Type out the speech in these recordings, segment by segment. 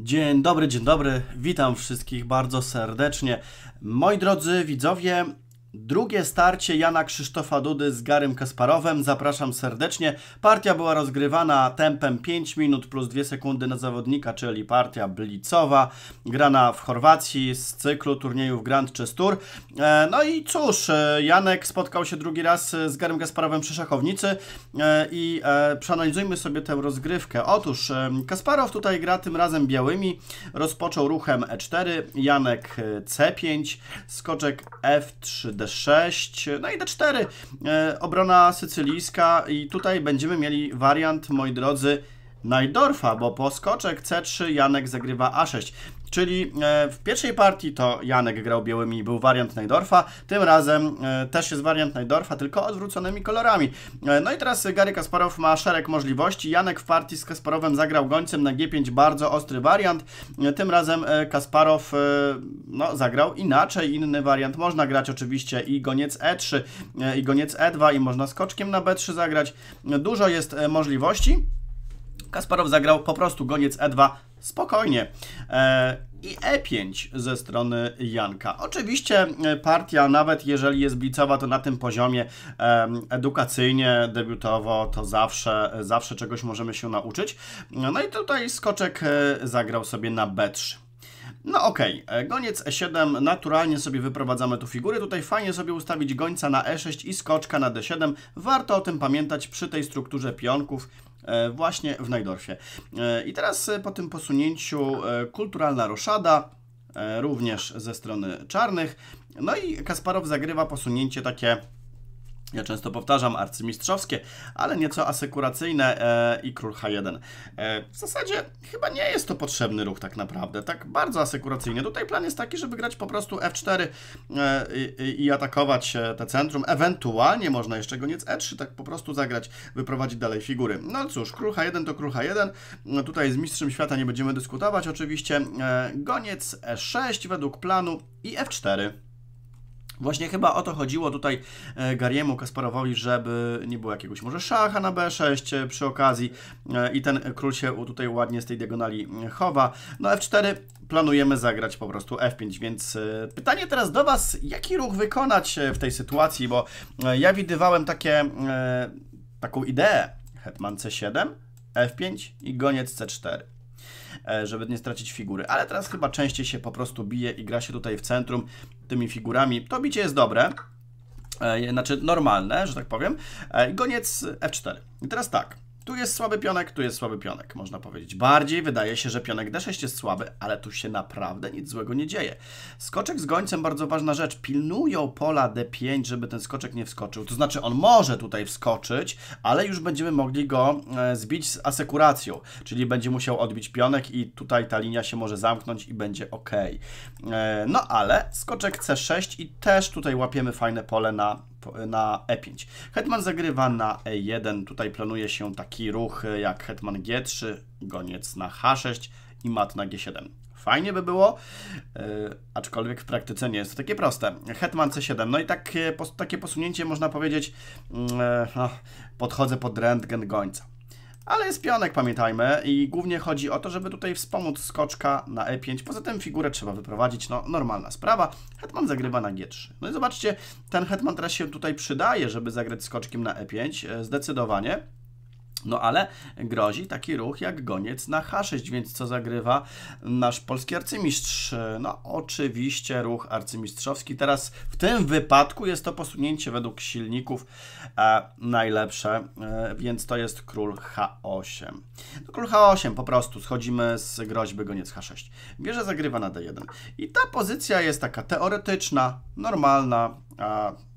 Dzień dobry, dzień dobry. Witam wszystkich bardzo serdecznie. Moi drodzy widzowie, Drugie starcie Jana Krzysztofa Dudy z Garym Kasparowem. Zapraszam serdecznie. Partia była rozgrywana tempem 5 minut plus 2 sekundy na zawodnika, czyli partia blicowa, grana w Chorwacji z cyklu turniejów Grand Chess Tour. E, no i cóż, e, Janek spotkał się drugi raz e, z Garym Kasparowem przy szachownicy i przeanalizujmy sobie tę rozgrywkę. Otóż Kasparow tutaj gra tym razem białymi. Rozpoczął ruchem E4, Janek C5, skoczek F3 D6, no i D4, e, obrona sycylijska i tutaj będziemy mieli wariant, moi drodzy, Najdorfa, bo po skoczek C3 Janek zagrywa A6. Czyli e, w pierwszej partii to Janek grał białymi i był wariant Najdorfa. Tym razem e, też jest wariant Najdorfa, tylko odwróconymi kolorami. E, no i teraz Gary Kasparow ma szereg możliwości. Janek w partii z Kasparowem zagrał gońcem na G5, bardzo ostry wariant. Tym razem Kasparow no, zagrał inaczej, inny wariant. Można grać oczywiście i goniec E3, i goniec E2, i można skoczkiem na B3 zagrać. Dużo jest możliwości. Kasparow zagrał po prostu goniec E2 Spokojnie. E, I E5 ze strony Janka. Oczywiście e, partia, nawet jeżeli jest blicowa, to na tym poziomie edukacyjnie, debiutowo, to zawsze, zawsze czegoś możemy się nauczyć. No i tutaj skoczek e, zagrał sobie na B3. No okej, okay. goniec E7, naturalnie sobie wyprowadzamy tu figury, tutaj fajnie sobie ustawić gońca na E6 i skoczka na D7, warto o tym pamiętać przy tej strukturze pionków, E, właśnie w Najdorfie. E, I teraz e, po tym posunięciu kulturalna roszada, również ze strony czarnych. No i Kasparow zagrywa posunięcie takie ja często powtarzam, arcymistrzowskie, ale nieco asekuracyjne e, i król H1. E, w zasadzie chyba nie jest to potrzebny ruch tak naprawdę, tak bardzo asekuracyjnie. Tutaj plan jest taki, żeby grać po prostu F4 e, i, i, atakować e, te centrum. Ewentualnie można jeszcze goniec E3, tak po prostu zagrać, wyprowadzić dalej figury. No cóż, król H1 to król H1. No, tutaj z mistrzem świata nie będziemy dyskutować oczywiście. E, goniec E6 według planu i F4. Właśnie chyba o to chodziło tutaj e, Gariemu Kasparowowi, żeby nie było jakiegoś może szacha na B6 e, przy okazji e, i ten król się tutaj ładnie z tej diagonali chowa. No F4 planujemy zagrać po prostu F5, więc pytanie teraz do Was, jaki ruch wykonać w tej sytuacji, bo ja widywałem takie, taką ideę, hetman C7, F5 i goniec C4. E, żeby nie stracić figury. Ale teraz chyba częściej się po prostu bije i gra się tutaj w centrum tymi figurami. To bicie jest dobre, e, znaczy normalne, że tak powiem. E, goniec F4. I teraz tak, tu jest słaby pionek, tu jest słaby pionek, można powiedzieć. Bardziej wydaje się, że pionek D6 jest słaby, ale tu się naprawdę nic złego nie dzieje. Skoczek z gońcem, bardzo ważna rzecz. Pilnują pola D5, żeby ten skoczek nie wskoczył. To znaczy, on może tutaj wskoczyć, ale już będziemy mogli go e, zbić z asekuracją, czyli będzie musiał odbić pionek i tutaj ta linia się może zamknąć i będzie ok. E, no ale skoczek C6 i też tutaj łapiemy fajne pole na na E5. Hetman zagrywa na E1, tutaj planuje się taki ruch jak hetman G3, goniec na H6 i mat na G7. Fajnie by było, e, aczkolwiek w praktyce nie jest to takie proste. Hetman C7, no i takie, takie posunięcie można powiedzieć, mm, e, no, podchodzę pod rentgen gońca ale jest pionek, pamiętajmy, i głównie chodzi o to, żeby tutaj wspomóc skoczka na e5. Poza tym figurę trzeba wyprowadzić, no normalna sprawa. Hetman zagrywa na g3. No i zobaczcie, ten hetman teraz się tutaj przydaje, żeby zagrać skoczkiem na e5, e, zdecydowanie. No ale grozi taki ruch jak goniec na H6, więc co zagrywa nasz polski arcymistrz? No oczywiście ruch arcymistrzowski. Teraz w tym wypadku jest to posunięcie według silników e, najlepsze, e, więc to jest król H8. No, król H8 po prostu, schodzimy z groźby goniec H6. Wieża zagrywa na D1. I ta pozycja jest taka teoretyczna, normalna, e,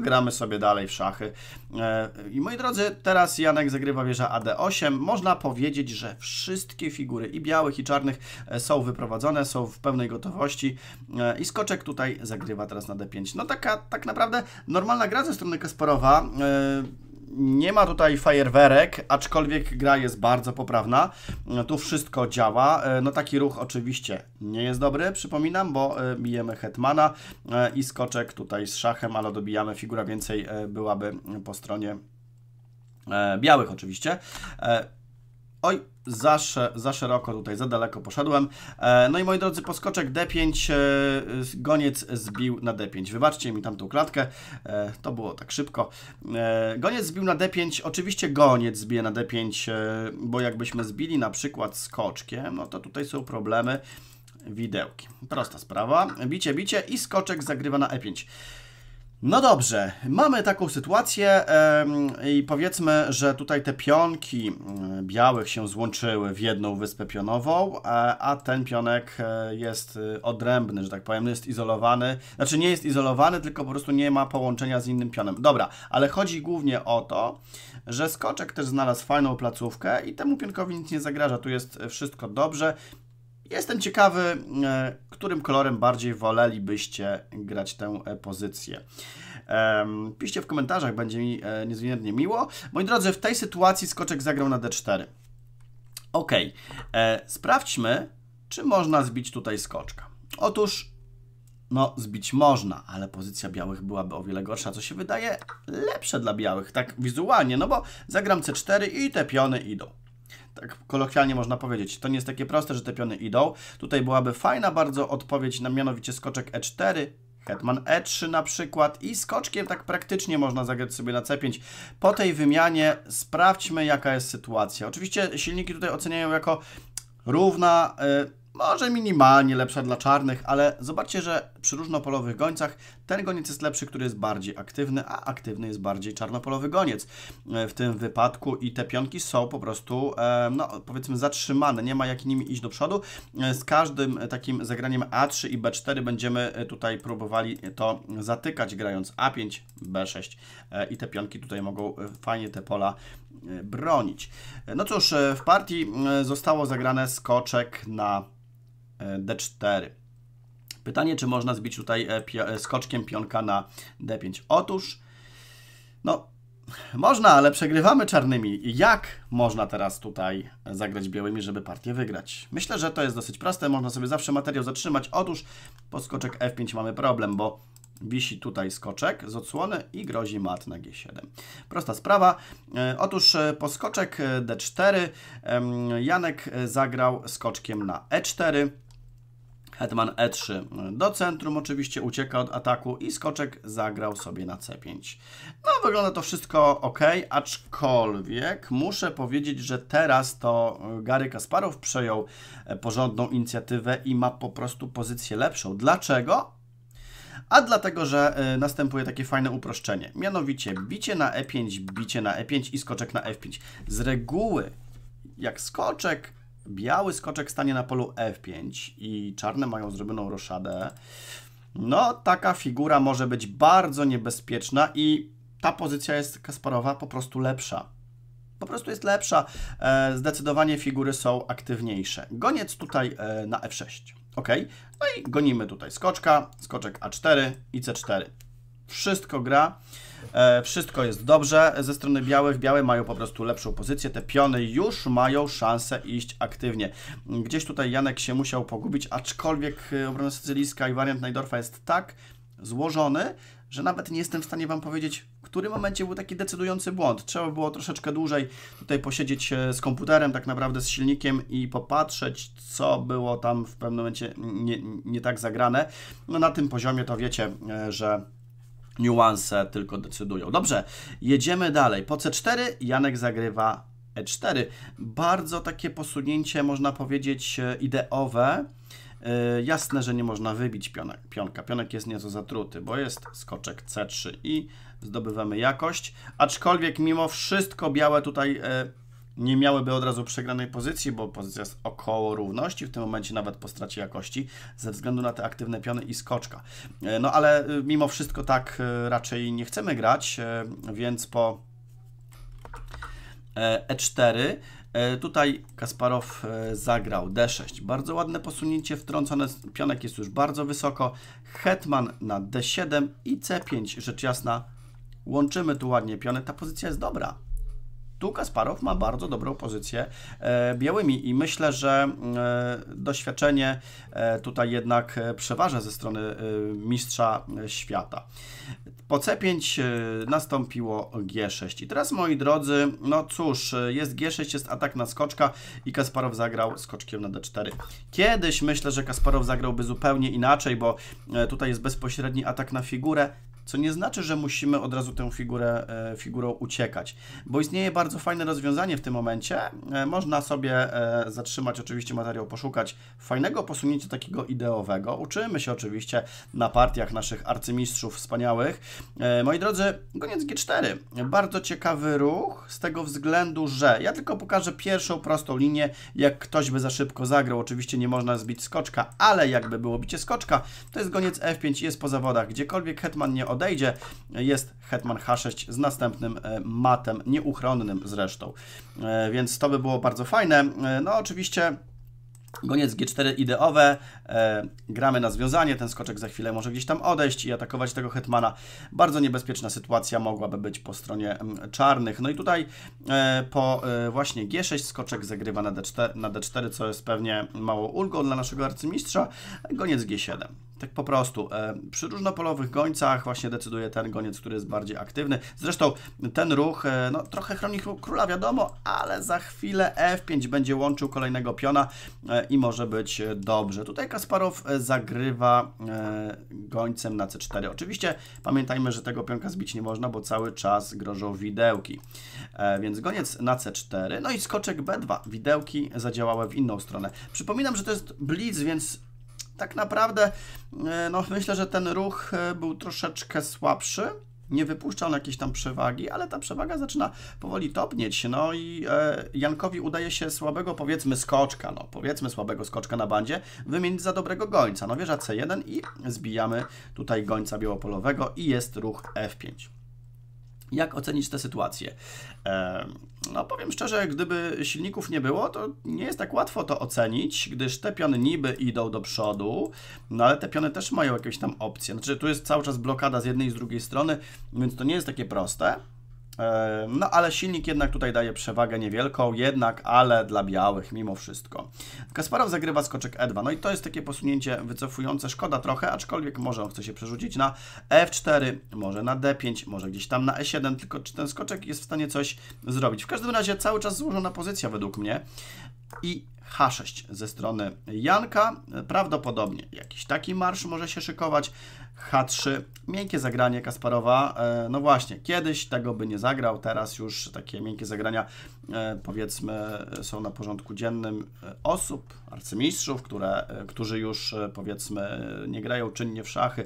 gramy sobie dalej w szachy. E, I moi drodzy, teraz Janek zagrywa wieża AD8. Można powiedzieć, że wszystkie figury i białych i czarnych e, są wyprowadzone, są w pełnej gotowości e, i skoczek tutaj zagrywa teraz na D5. No taka tak naprawdę normalna gra ze strony Kasparowa nie ma tutaj fajerwerek, aczkolwiek gra jest bardzo poprawna. Tu wszystko działa. E, no taki ruch oczywiście nie jest dobry, przypominam, bo e, bijemy Hetmana e, i skoczek tutaj z szachem, ale dobijamy. Figura więcej byłaby po stronie białych oczywiście. Oj, za, za szeroko tutaj, za daleko poszedłem. E, no i moi drodzy, poskoczek D5, e, goniec zbił na D5. Wybaczcie mi tamtą klatkę, e, to było tak szybko. Goniec zbił na D5, oczywiście goniec zbije na D5, bo jakbyśmy zbili na przykład skoczkiem, no to tutaj są problemy widełki. Prosta sprawa. Bicie, bicie i skoczek zagrywa na E5. No dobrze, mamy taką sytuację i powiedzmy, że tutaj te pionki mm, białych się złączyły w jedną wyspę pionową, e, a ten pionek e, jest y, odrębny, że tak powiem, no jest izolowany. Znaczy nie jest izolowany, tylko po prostu nie ma połączenia z innym pionem. Dobra, ale chodzi głównie o to, że skoczek też znalazł fajną placówkę i temu pionkowi nic nie zagraża. Tu jest wszystko dobrze. Jestem ciekawy, e, którym kolorem bardziej wolelibyście grać tę e, pozycję. Piszcie w komentarzach, będzie mi e, niezmiernie miło. Moi drodzy, w tej sytuacji skoczek zagrał na d4. Ok, sprawdźmy, czy można zbić tutaj skoczka. Otóż, no, zbić można, ale pozycja białych byłaby o wiele gorsza, co się wydaje lepsze dla białych, tak wizualnie, no bo zagram c4 i te piony idą tak kolokwialnie można powiedzieć. To nie jest takie proste, że te piony idą. Tutaj byłaby fajna bardzo odpowiedź na mianowicie skoczek E4, Hetman E3 na przykład i skoczkiem tak praktycznie można zagrać sobie na C5. Po tej wymianie sprawdźmy jaka jest sytuacja. Oczywiście silniki tutaj oceniają jako równa... E, może minimalnie lepsza dla czarnych, ale zobaczcie, że przy różnopolowych gońcach ten goniec jest lepszy, który jest bardziej aktywny, a aktywny jest bardziej czarnopolowy goniec e, w tym wypadku i te pionki są po prostu, e, no powiedzmy zatrzymane, nie ma jak nimi iść do przodu. E, z każdym takim zagraniem A3 i B4 będziemy tutaj próbowali to zatykać grając A5, B6 i te pionki tutaj mogą fajnie te pola bronić. No cóż, w partii zostało zagrane skoczek na D4. Pytanie, czy można zbić tutaj e, e, skoczkiem pionka na D5. Otóż, no, można, ale przegrywamy czarnymi. Jak można teraz tutaj zagrać białymi, żeby partię wygrać? Myślę, że to jest dosyć proste. Można sobie zawsze materiał zatrzymać. Otóż po skoczek F5 mamy problem, bo wisi tutaj skoczek z odsłony i grozi mat na G7. Prosta sprawa. E, otóż po skoczek D4 Janek zagrał skoczkiem na E4. Hetman E3 do centrum oczywiście ucieka od ataku i skoczek zagrał sobie na C5. No wygląda to wszystko ok, aczkolwiek muszę powiedzieć, że teraz to Gary Kasparow przejął e, porządną inicjatywę i ma po prostu pozycję lepszą. Dlaczego? A dlatego, że e, następuje takie fajne uproszczenie. Mianowicie bicie na E5, bicie na E5 i skoczek na F5. Z reguły jak skoczek Biały skoczek stanie na polu F5 i czarne mają zrobioną roszadę. No, taka figura może być bardzo niebezpieczna i ta pozycja jest Kasparowa po prostu lepsza. Po prostu jest lepsza. E, zdecydowanie figury są aktywniejsze. Goniec tutaj e, na F6. OK. No i gonimy tutaj skoczka, skoczek A4 i C4. Wszystko gra. E, wszystko jest dobrze ze strony białych. Białe mają po prostu lepszą pozycję. Te piony już mają szansę iść aktywnie. Gdzieś tutaj Janek się musiał pogubić, aczkolwiek e, obrona sycylijska i wariant Najdorfa jest tak złożony, że nawet nie jestem w stanie Wam powiedzieć, w którym momencie był taki decydujący błąd. Trzeba było troszeczkę dłużej tutaj posiedzieć e, z komputerem, tak naprawdę z silnikiem i popatrzeć, co było tam w pewnym momencie nie, nie tak zagrane. No na tym poziomie to wiecie, że niuanse tylko decydują. Dobrze, jedziemy dalej. Po C4 Janek zagrywa E4. Bardzo takie posunięcie, można powiedzieć, e, ideowe. E, jasne, że nie można wybić pionek, pionka. Pionek jest nieco zatruty, bo jest skoczek C3 i zdobywamy jakość. Aczkolwiek mimo wszystko białe tutaj... E, nie miałyby od razu przegranej pozycji, bo pozycja jest około równości, w tym momencie nawet po stracie jakości, ze względu na te aktywne piony i skoczka. E, no ale y, mimo wszystko tak e, raczej nie chcemy grać, e, więc po e4 Tutaj Kasparow zagrał d6. Bardzo ładne posunięcie, wtrącone pionek jest już bardzo wysoko. Hetman na d7 i c5, rzecz jasna. Łączymy tu ładnie piony, ta pozycja jest dobra tu Kasparow ma bardzo dobrą pozycję e, białymi i myślę, że e, doświadczenie e, tutaj jednak przeważa ze strony mistrza świata. Po C5 nastąpiło G6 i teraz moi drodzy, no cóż, jest G6, jest atak na skoczka i Kasparow zagrał skoczkiem na D4. Kiedyś myślę, że Kasparow zagrałby zupełnie inaczej, bo tutaj jest bezpośredni atak na figurę, co nie znaczy, że musimy od razu tę figurę, e, figurą uciekać, bo istnieje bardzo fajne rozwiązanie w tym momencie. E, można sobie e, zatrzymać oczywiście materiał, poszukać fajnego posunięcia takiego ideowego. Uczymy się oczywiście na partiach naszych arcymistrzów wspaniałych. Moi drodzy, goniec G4. Bardzo ciekawy ruch z tego względu, że ja tylko pokażę pierwszą prostą linię, jak ktoś by za szybko zagrał. Oczywiście nie można zbić skoczka, ale jakby było bicie skoczka, to jest goniec F5 i jest po zawodach. Gdziekolwiek hetman nie od odejdzie, jest Hetman H6 z następnym e, matem, nieuchronnym zresztą. E, więc to by było bardzo fajne. E, no oczywiście... Goniec G4 ideowe, gramy na związanie, ten skoczek za chwilę może gdzieś tam odejść i atakować tego hetmana. Bardzo niebezpieczna sytuacja mogłaby być po stronie czarnych. No i tutaj po właśnie G6 skoczek zagrywa na D4, na D4, co jest pewnie mało ulgą dla naszego arcymistrza. Goniec G7. Tak po prostu. E, przy różnopolowych gońcach właśnie decyduje ten goniec, który jest bardziej aktywny. Zresztą ten ruch, e, no trochę chroni króla, wiadomo, ale za chwilę F5 będzie łączył kolejnego piona e, i może być dobrze. Tutaj Kasparow zagrywa gońcem na C4. Oczywiście pamiętajmy, że tego pionka zbić nie można, bo cały czas grożą widełki. Więc goniec na C4, no i skoczek B2. Widełki zadziałały w inną stronę. Przypominam, że to jest blitz, więc tak naprawdę e, no, myślę, że ten ruch e, był troszeczkę słabszy. Nie wypuszcza on jakiejś tam przewagi, ale ta przewaga zaczyna powoli topnieć. No i e, Jankowi udaje się słabego, powiedzmy, skoczka, no powiedzmy słabego skoczka na bandzie, wymienić za dobrego gońca. No wieża C1 i zbijamy tutaj gońca białopolowego i jest ruch F5. Jak ocenić tę sytuację? No powiem szczerze, gdyby silników nie było, to nie jest tak łatwo to ocenić, gdyż te piony niby idą do przodu, no ale te piony też mają jakieś tam opcje. Znaczy tu jest cały czas blokada z jednej i z drugiej strony, więc to nie jest takie proste. No ale silnik jednak tutaj daje przewagę niewielką, jednak ale dla białych mimo wszystko. Kasparow zagrywa skoczek E2, no i to jest takie posunięcie wycofujące, szkoda trochę, aczkolwiek może on chce się przerzucić na F4, może na D5, może gdzieś tam na E7, tylko czy ten skoczek jest w stanie coś zrobić. W każdym razie cały czas złożona pozycja według mnie i H6 ze strony Janka. Prawdopodobnie jakiś taki marsz może się szykować. H3. Miękkie zagranie Kasparowa. E, no właśnie, kiedyś tego by nie zagrał, teraz już takie miękkie zagrania e, powiedzmy są na porządku dziennym e, osób, arcymistrzów, które, którzy już powiedzmy nie grają czynnie w szachy.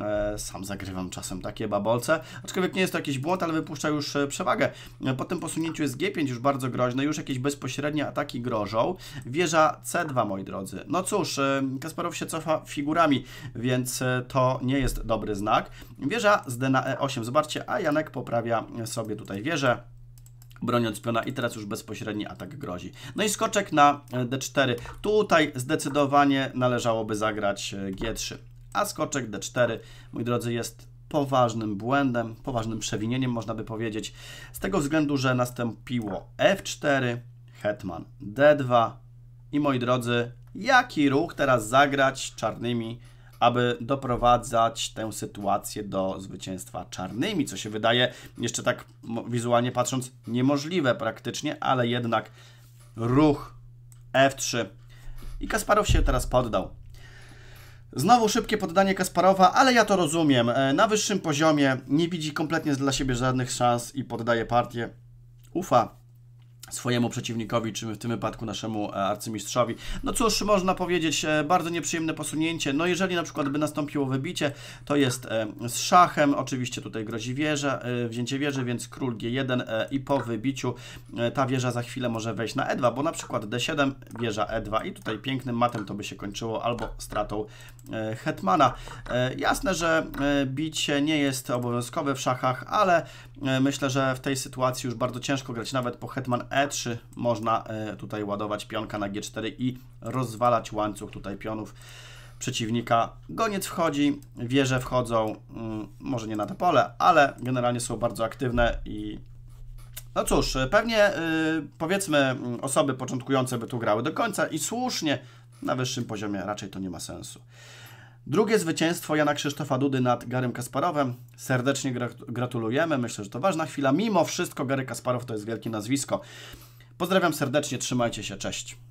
E, sam zagrywam czasem takie babolce. Aczkolwiek nie jest to jakiś błąd, ale wypuszcza już e, przewagę. E, po tym posunięciu jest G5 już bardzo groźne, już jakieś bezpośrednie ataki grożą. Wieża C2, moi drodzy. No cóż, Kasparow się cofa figurami, więc to nie jest dobry znak. Wieża z D na E8, zobaczcie, a Janek poprawia sobie tutaj wieżę broniąc piona i teraz już bezpośredni atak grozi. No i skoczek na D4. Tutaj zdecydowanie należałoby zagrać G3 a skoczek D4, moi drodzy, jest poważnym błędem, poważnym przewinieniem, można by powiedzieć, z tego względu, że nastąpiło F4, hetman D2 i moi drodzy, jaki ruch teraz zagrać czarnymi, aby doprowadzać tę sytuację do zwycięstwa czarnymi, co się wydaje jeszcze tak wizualnie patrząc niemożliwe praktycznie, ale jednak ruch F3 i Kasparow się teraz poddał. Znowu szybkie poddanie Kasparowa, ale ja to rozumiem. E, na wyższym poziomie nie widzi kompletnie dla siebie żadnych szans i poddaje partię. Ufa swojemu przeciwnikowi, czy w tym wypadku naszemu e, arcymistrzowi. No cóż, można powiedzieć, e, bardzo nieprzyjemne posunięcie. No jeżeli na przykład by nastąpiło wybicie, to jest e, z szachem, oczywiście tutaj grozi wieża, wzięcie wieży, więc król G1 i po wybiciu ta wieża za chwilę może wejść na E2, bo na przykład D7, wieża E2 i tutaj pięknym matem to by się kończyło albo stratą hetmana. Jasne, że bicie nie jest obowiązkowe w szachach, ale myślę, że w tej sytuacji już bardzo ciężko grać nawet po hetman E3 można e, tutaj ładować pionka na G4 i rozwalać łańcuch tutaj pionów przeciwnika. Goniec wchodzi, wieże wchodzą, mm, może nie na te pole, ale generalnie są bardzo aktywne i no cóż, e, pewnie e, powiedzmy mm, osoby początkujące by tu grały do końca i słusznie na wyższym poziomie raczej to nie ma sensu. Drugie zwycięstwo Jana Krzysztofa Dudy nad Garym Kasparowem. Serdecznie gratulujemy. Myślę, że to ważna chwila. Mimo wszystko Gary Kasparow to jest wielkie nazwisko. Pozdrawiam serdecznie, trzymajcie się, cześć.